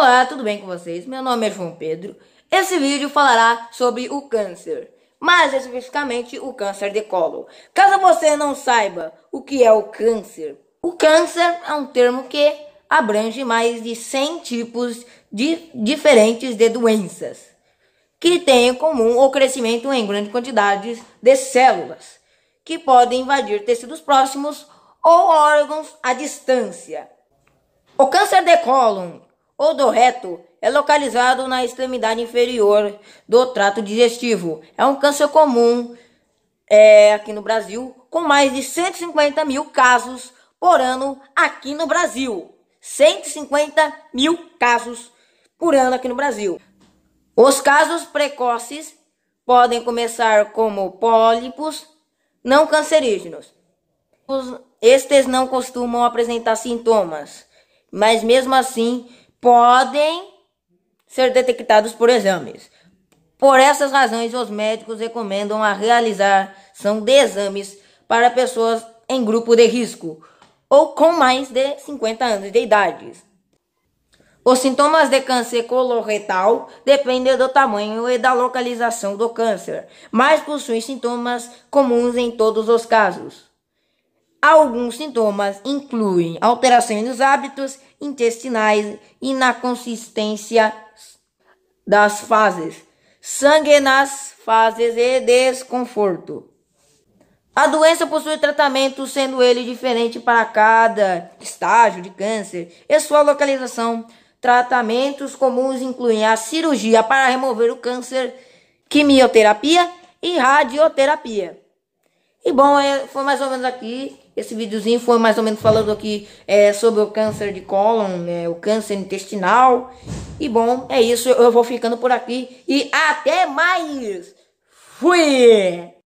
Olá, tudo bem com vocês? Meu nome é João Pedro. Esse vídeo falará sobre o câncer, mais especificamente o câncer de colo. Caso você não saiba o que é o câncer, o câncer é um termo que abrange mais de 100 tipos de diferentes de doenças, que têm em comum o crescimento em grandes quantidades de células, que podem invadir tecidos próximos ou órgãos à distância. O câncer de cólon o do reto é localizado na extremidade inferior do trato digestivo. É um câncer comum é, aqui no Brasil, com mais de 150 mil casos por ano aqui no Brasil. 150 mil casos por ano aqui no Brasil. Os casos precoces podem começar como pólipos não cancerígenos. Estes não costumam apresentar sintomas, mas mesmo assim podem ser detectados por exames. Por essas razões, os médicos recomendam a realização de exames para pessoas em grupo de risco ou com mais de 50 anos de idade. Os sintomas de câncer coloretal dependem do tamanho e da localização do câncer, mas possuem sintomas comuns em todos os casos. Alguns sintomas incluem alterações nos hábitos intestinais e na consistência das fases, sangue nas fases e desconforto. A doença possui tratamento, sendo ele diferente para cada estágio de câncer e sua localização. Tratamentos comuns incluem a cirurgia para remover o câncer, quimioterapia e radioterapia. E bom, é, foi mais ou menos aqui esse videozinho foi mais ou menos falando aqui é, sobre o câncer de cólon, né, o câncer intestinal. E bom, é isso. Eu vou ficando por aqui. E até mais! Fui!